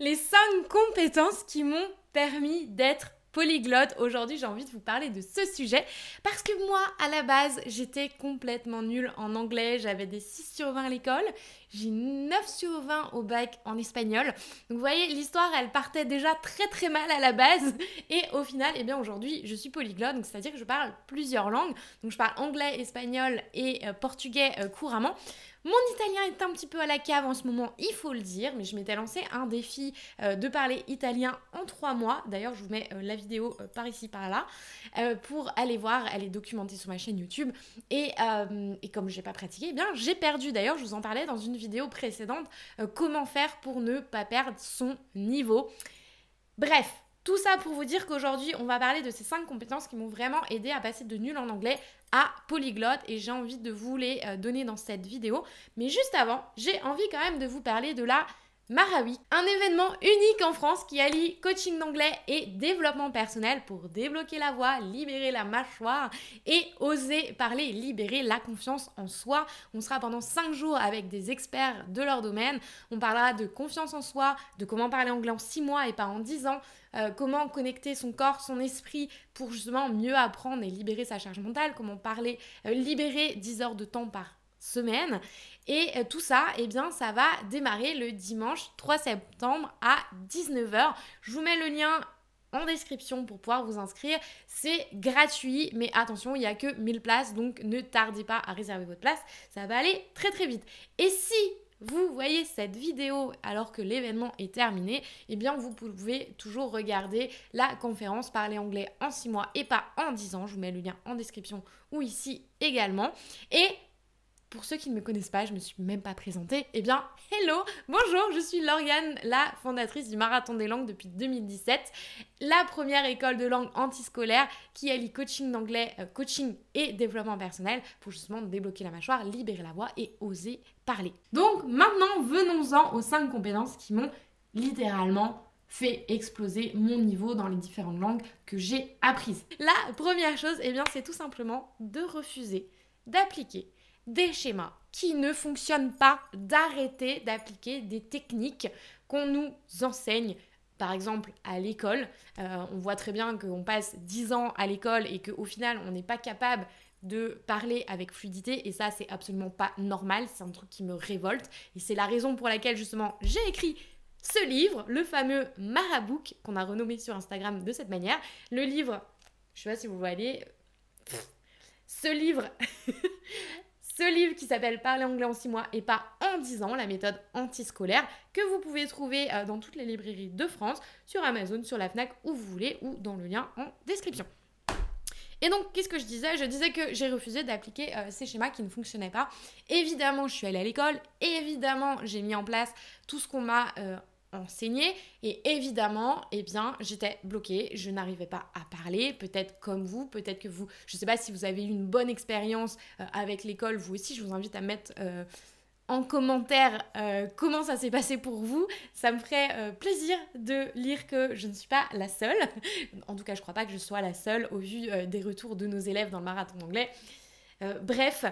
les 5 compétences qui m'ont permis d'être polyglotte. Aujourd'hui, j'ai envie de vous parler de ce sujet parce que moi, à la base, j'étais complètement nulle en anglais. J'avais des 6 sur 20 à l'école j'ai 9 sur 20 au bac en espagnol. Donc vous voyez, l'histoire, elle partait déjà très très mal à la base. Et au final, et eh bien aujourd'hui, je suis polyglotte, c'est-à-dire que je parle plusieurs langues. Donc je parle anglais, espagnol et euh, portugais euh, couramment. Mon italien est un petit peu à la cave en ce moment, il faut le dire, mais je m'étais lancé un défi euh, de parler italien en trois mois. D'ailleurs, je vous mets la vidéo par ici, par là, pour aller voir. Elle est documentée sur ma chaîne YouTube. Et, comme je n'ai pas pratiqué, eh bien, j'ai perdu. D'ailleurs, je vous en parlais dans une vidéo précédente, euh, comment faire pour ne pas perdre son niveau. Bref, tout ça pour vous dire qu'aujourd'hui, on va parler de ces 5 compétences qui m'ont vraiment aidé à passer de nul en anglais à polyglotte et j'ai envie de vous les euh, donner dans cette vidéo. Mais juste avant, j'ai envie quand même de vous parler de la Marawi, un événement unique en France qui allie coaching d'anglais et développement personnel pour débloquer la voix, libérer la mâchoire et oser parler, libérer la confiance en soi. On sera pendant 5 jours avec des experts de leur domaine. On parlera de confiance en soi, de comment parler anglais en 6 mois et pas en 10 ans, euh, comment connecter son corps, son esprit pour justement mieux apprendre et libérer sa charge mentale, comment parler, euh, libérer 10 heures de temps par semaine. Et euh, tout ça, et eh bien, ça va démarrer le dimanche 3 septembre à 19h. Je vous mets le lien en description pour pouvoir vous inscrire. C'est gratuit, mais attention, il n'y a que 1000 places, donc ne tardez pas à réserver votre place, ça va aller très très vite. Et si vous voyez cette vidéo alors que l'événement est terminé, et eh bien vous pouvez toujours regarder la conférence Parler anglais en 6 mois et pas en 10 ans. Je vous mets le lien en description ou ici également. Et pour ceux qui ne me connaissent pas, je me suis même pas présentée. Eh bien, hello, bonjour, je suis Lauriane, la fondatrice du Marathon des langues depuis 2017, la première école de langue antiscolaire qui allie coaching d'anglais, euh, coaching et développement personnel pour justement débloquer la mâchoire, libérer la voix et oser parler. Donc maintenant, venons-en aux 5 compétences qui m'ont littéralement fait exploser mon niveau dans les différentes langues que j'ai apprises. La première chose, eh bien, c'est tout simplement de refuser d'appliquer des schémas qui ne fonctionnent pas, d'arrêter d'appliquer des techniques qu'on nous enseigne. Par exemple, à l'école, euh, on voit très bien qu'on passe 10 ans à l'école et qu'au final, on n'est pas capable de parler avec fluidité et ça c'est absolument pas normal, c'est un truc qui me révolte et c'est la raison pour laquelle justement j'ai écrit ce livre, le fameux Marabouk, qu'on a renommé sur Instagram de cette manière, le livre, je sais pas si vous voyez, ce livre ce livre qui s'appelle Parler anglais en 6 mois et pas en 10 ans, la méthode antiscolaire, que vous pouvez trouver euh, dans toutes les librairies de France, sur Amazon, sur la FNAC, où vous voulez, ou dans le lien en description. Et donc, qu'est-ce que je disais Je disais que j'ai refusé d'appliquer euh, ces schémas qui ne fonctionnaient pas. Évidemment, je suis allée à l'école, évidemment, j'ai mis en place tout ce qu'on m'a euh, enseigné et évidemment eh bien j'étais bloquée je n'arrivais pas à parler peut-être comme vous peut-être que vous je sais pas si vous avez eu une bonne expérience euh, avec l'école vous aussi je vous invite à mettre euh, en commentaire euh, comment ça s'est passé pour vous. Ça me ferait plaisir de lire que je ne suis pas la seule. en tout cas, je crois pas que je sois la seule au vu des retours de nos élèves dans le marathon anglais. Euh, bref,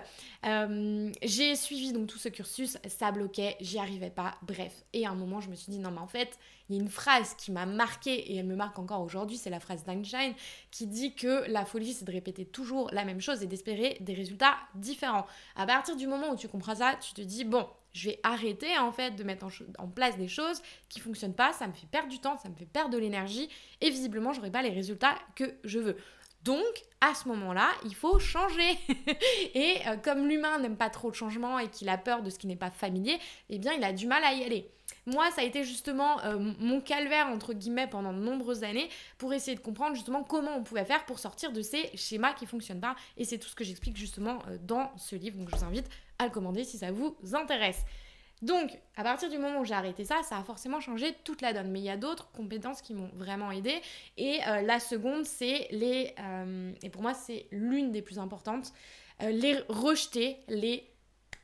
euh, j'ai suivi donc tout ce cursus, ça bloquait, j'y arrivais pas, bref. Et à un moment, je me suis dit, non mais en fait, il y a une phrase qui m'a marquée, et elle me marque encore aujourd'hui, c'est la phrase d'Einstein, qui dit que la folie, c'est de répéter toujours la même chose et d'espérer des résultats différents. À partir du moment où tu comprends ça, tu te dis, bon, je vais arrêter en fait de mettre en, en, place des choses qui fonctionnent pas, ça me fait perdre du temps, ça me fait perdre de l'énergie et visiblement j'aurai pas les résultats que je veux. Donc, à ce moment-là, il faut changer. et euh, comme l'humain n'aime pas trop le changement et qu'il a peur de ce qui n'est pas familier, eh bien, il a du mal à y aller. Moi, ça a été justement euh, mon calvaire, entre guillemets, pendant de nombreuses années, pour essayer de comprendre justement comment on pouvait faire pour sortir de ces schémas qui fonctionnent pas. Et c'est tout ce que j'explique justement euh, dans ce livre. Donc, je vous invite à le commander si ça vous intéresse. Donc, à partir du moment où j'ai arrêté ça, ça a forcément changé toute la donne. Mais il y a d'autres compétences qui m'ont vraiment aidée. Et euh, la seconde, c'est les. Euh, et pour moi, c'est l'une des plus importantes. Euh, les rejeter, les.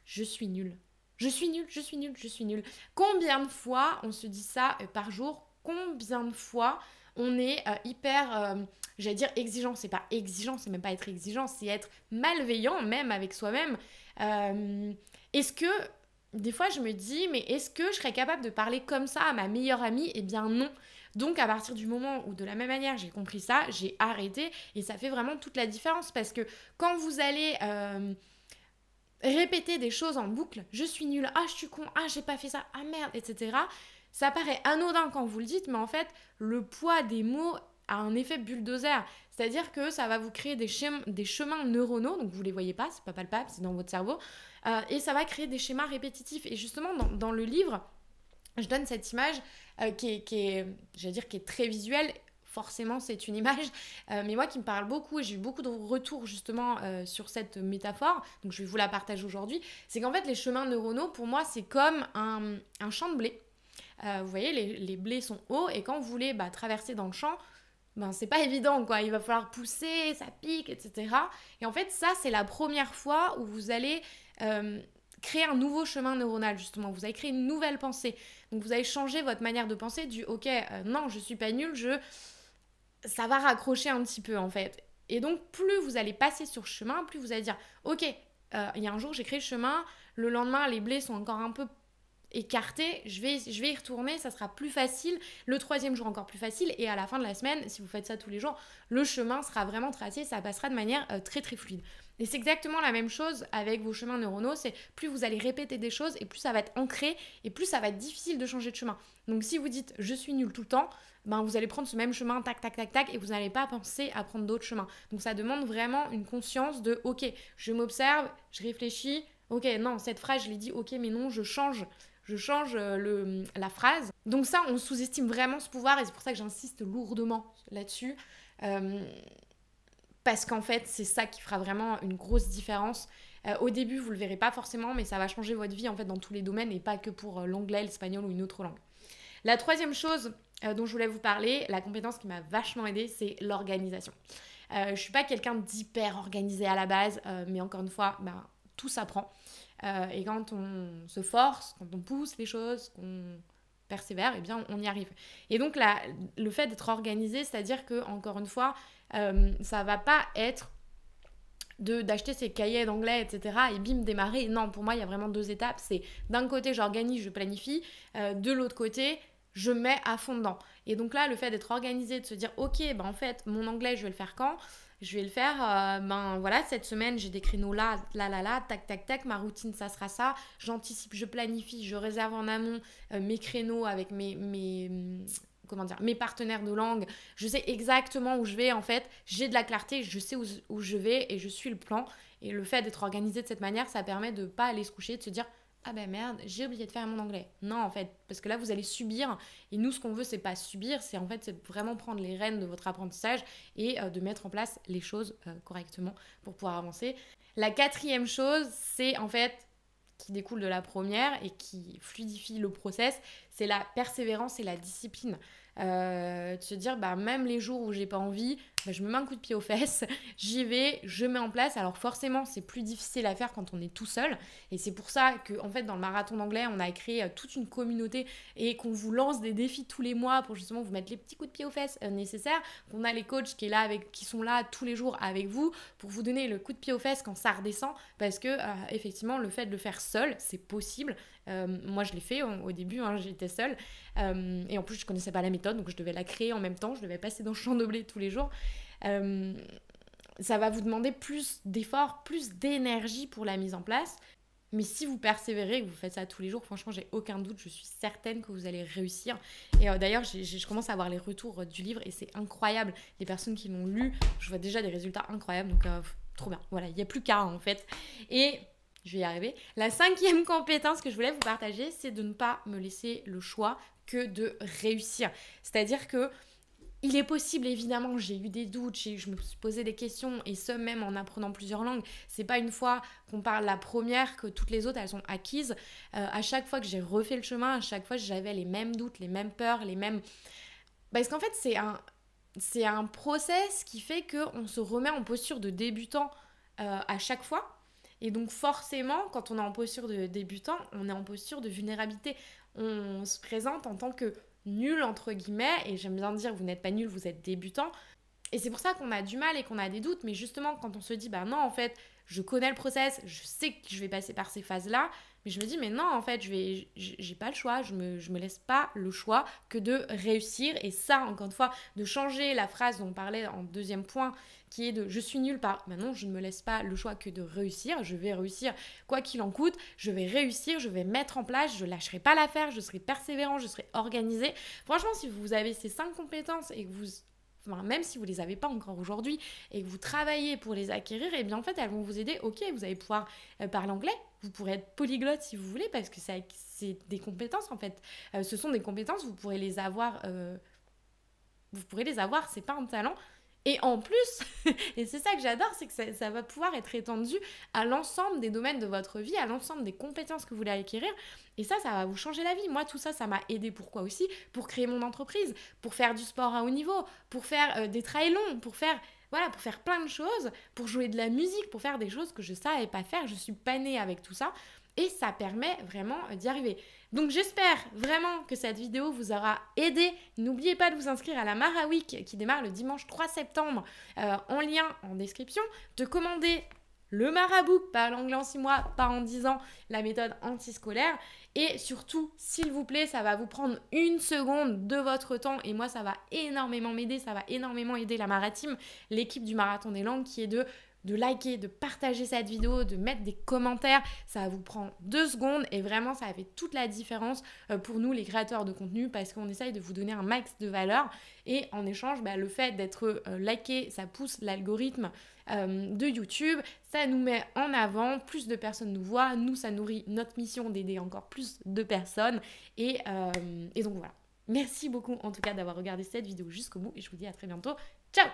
Je suis nulle. Je suis nulle, je suis nulle, je suis nulle. Combien de fois on se dit ça par jour Combien de fois on est hyper, j'allais dire exigeant, c'est pas exigeant, c'est même pas être exigeant, c'est être malveillant même avec soi-même. Est-ce que des fois, je me dis, mais est-ce que je serais capable de parler comme ça à ma meilleure amie Eh bien non. Donc à partir du moment où de la même manière j'ai compris ça, j'ai arrêté et ça fait vraiment toute la différence parce que quand vous allez euh, répéter des choses en boucle, je suis nulle, ah je suis con, ah j'ai pas fait ça, ah merde, etc. Ça paraît anodin quand vous le dites, mais en fait le poids des mots un effet bulldozer. C'est-à-dire que ça va vous créer des, des chemins neuronaux, donc vous ne les voyez pas, c'est pas palpable, c'est dans votre cerveau, euh, et ça va créer des schémas répétitifs. Et justement, dans, le livre, je donne cette image euh, qui, est, dire, qui est très visuelle. Forcément, c'est une image, euh, mais moi qui me parle beaucoup et j'ai eu beaucoup de retours justement sur cette métaphore, donc je vais vous la partager aujourd'hui. C'est qu'en fait, les chemins neuronaux, pour moi, c'est comme un, champ de blé. vous voyez, les, blés sont hauts et quand vous voulez bah, traverser dans le champ, ben c'est pas évident quoi, il va falloir pousser, ça pique, etc. Et en fait ça c'est la première fois où vous allez euh, créer un nouveau chemin neuronal justement, vous allez créer une nouvelle pensée. Donc vous allez changer votre manière de penser du ok euh, non je suis pas nulle, je ça va raccrocher un petit peu en fait. Et donc plus vous allez passer sur ce chemin, plus vous allez dire ok euh, il y a un jour j'ai créé le chemin, le lendemain les blés sont encore un peu écarté, je vais, je vais y retourner, ça sera plus facile, le troisième jour encore plus facile, et à la fin de la semaine, si vous faites ça tous les jours, le chemin sera vraiment tracé, ça passera de manière euh, très très fluide. Et c'est exactement la même chose avec vos chemins neuronaux, c'est plus vous allez répéter des choses et plus ça va être ancré et plus ça va être difficile de changer de chemin. Donc si vous dites je suis nul tout le temps, ben vous allez prendre ce même chemin tac tac tac tac et vous n'allez pas penser à prendre d'autres chemins. Donc ça demande vraiment une conscience de OK, je m'observe, je réfléchis, OK, non, cette phrase je l'ai dit OK mais non, je change je change euh, le, la phrase. Donc ça, on sous-estime vraiment ce pouvoir et c'est pour ça que j'insiste lourdement là-dessus. Euh, parce qu'en fait, c'est ça qui fera vraiment une grosse différence. Euh, au début, vous le verrez pas forcément, mais ça va changer votre vie en fait dans tous les domaines et pas que pour l'anglais, l'espagnol ou une autre langue. La troisième chose dont je voulais vous parler, la compétence qui m'a vachement aidée, c'est l'organisation. Je suis pas quelqu'un d'hyper organisé à la base, mais encore une fois, ben, tout s'apprend. Euh, et quand on se force, quand on pousse les choses, qu'on persévère, eh bien, on y arrive. Et donc, la, le fait d'être organisé, c'est-à-dire que, encore une fois, euh, ça va pas être d'acheter ses cahiers d'anglais, etc. et bim, démarrer. Non, pour moi, il y a vraiment deux étapes. C'est d'un côté, j'organise, je planifie. Euh, de l'autre côté, je mets à fond dedans. Et donc là, le fait d'être organisé, de se dire, ok, ben, en fait, mon anglais, je vais le faire quand je vais le faire. Euh, ben voilà, cette semaine, j'ai des créneaux là, là, là, là, tac, tac, tac. Ma routine, ça sera ça. J'anticipe, je planifie, je réserve en amont euh, mes créneaux avec mes, mes, mm, comment dire, mes partenaires de langue. Je sais exactement où je vais en fait. J'ai de la clarté, je sais où, je vais et je suis le plan. Et le fait d'être organisé de cette manière, ça permet de pas aller se coucher, de se dire ah ben merde, j'ai oublié de faire mon anglais. Non, en fait, parce que là, vous allez subir. Et nous, ce qu'on veut, c'est pas subir, c'est en fait, c'est vraiment prendre les rênes de votre apprentissage et euh, de mettre en place les choses euh, correctement pour pouvoir avancer. La quatrième chose, c'est en fait qui découle de la première et qui fluidifie le process, c'est la persévérance et la discipline. Euh, de se dire, bah, même les jours où j'ai pas envie, bah, je me mets un coup de pied aux fesses, j'y vais, je mets en place. Alors forcément, c'est plus difficile à faire quand on est tout seul. Et c'est pour ça que, en fait, dans le marathon d'anglais, on a créé euh, toute une communauté et qu'on vous lance des défis tous les mois pour justement vous mettre les petits coups de pied aux fesses euh, nécessaires. Qu'on a les coachs qui, sont là tous les jours avec vous pour vous donner le coup de pied aux fesses quand ça redescend. Parce que, euh, effectivement, le fait de le faire seul, c'est possible. Euh, moi, je l'ai fait hein, au, début, hein, j'étais seule. Euh, et en plus, je connaissais pas la méthode, donc je devais la créer en même temps. Je devais passer dans le champ de blé tous les jours euh, ça va vous demander plus d'efforts, plus d'énergie pour la mise en place. Mais si vous persévérez que vous faites ça tous les jours, franchement, j'ai aucun doute, je suis certaine que vous allez réussir. Et d'ailleurs, je commence à avoir les retours du livre et c'est incroyable. Les personnes qui l'ont lu, je vois déjà des résultats incroyables. Donc, trop bien. Voilà, il n'y a plus qu'à en fait. Et je vais y arriver. La cinquième compétence que je voulais vous partager, c'est de ne pas me laisser le choix que de réussir. C'est-à-dire que il est possible, évidemment, j'ai eu des doutes, je me suis posé des questions, et ce même en apprenant plusieurs langues. C'est pas une fois qu'on parle la première que toutes les autres elles sont acquises. Euh, à chaque fois que j'ai refait le chemin, à chaque fois j'avais les mêmes doutes, les mêmes peurs, les mêmes. Parce qu'en fait, c'est un, c'est un process qui fait qu'on se remet en posture de débutant euh, à chaque fois et donc forcément, quand on est en posture de débutant, on est en posture de vulnérabilité. On se présente en tant que nul, entre guillemets, et j'aime bien dire, vous n'êtes pas nul, vous êtes débutant. Et c'est pour ça qu'on a du mal et qu'on a des doutes, mais justement, quand on se dit, bah non, en fait, je connais le process, je sais que je vais passer par ces phases-là, mais je me dis, mais non, en fait, je vais, j'ai pas le choix, je me, me laisse pas le choix que de réussir. Et ça, encore une fois, de changer la phrase dont on parlait en deuxième point, qui est de je suis nulle part. mais bah non, je ne me laisse pas le choix que de réussir, je vais réussir quoi qu'il en coûte, je vais réussir, je vais mettre en place, je lâcherai pas l'affaire, je serai persévérant, je serai organisé. Franchement, si vous avez ces cinq compétences et que vous même si vous les avez pas encore aujourd'hui et que vous travaillez pour les acquérir, et eh bien en fait elles vont vous aider. Ok, vous allez pouvoir euh, parler anglais, vous pourrez être polyglotte si vous voulez parce que c'est des compétences en fait. Euh, ce sont des compétences, vous pourrez les avoir. Euh, vous pourrez les avoir, c'est pas un talent, et en plus, et c'est ça que j'adore, c'est que ça, va pouvoir être étendu à l'ensemble des domaines de votre vie, à l'ensemble des compétences que vous voulez acquérir. Et ça, ça va vous changer la vie. Moi, tout ça, ça m'a aidé pourquoi aussi Pour créer mon entreprise, pour faire du sport à haut niveau, pour faire euh, des des longs, pour faire voilà, pour faire plein de choses, pour jouer de la musique, pour faire des choses que je savais pas faire. Je suis panée avec tout ça. Et ça permet vraiment euh, d'y arriver. Donc j'espère vraiment que cette vidéo vous aura aidé. N'oubliez pas de vous inscrire à la Week qui démarre le dimanche 3 septembre euh, en lien en description, de commander le marabout, pas l'anglais en 6 mois, pas en 10 ans, la méthode antiscolaire. Et surtout, s'il vous plaît, ça va vous prendre une seconde de votre temps. Et moi, ça va énormément m'aider, ça va énormément aider la Maratime, l'équipe du Marathon des Langues qui est de de liker, de partager cette vidéo, de mettre des commentaires. Ça vous prend deux secondes et vraiment ça fait toute la différence euh, pour nous les créateurs de contenu parce qu'on essaye de vous donner un max de valeur et en échange, bah, le fait d'être euh, liké, ça pousse l'algorithme euh, de YouTube, ça nous met en avant, plus de personnes nous voient, nous ça nourrit notre mission d'aider encore plus de personnes et, et donc voilà. Merci beaucoup en tout cas d'avoir regardé cette vidéo jusqu'au bout et je vous dis à très bientôt. Ciao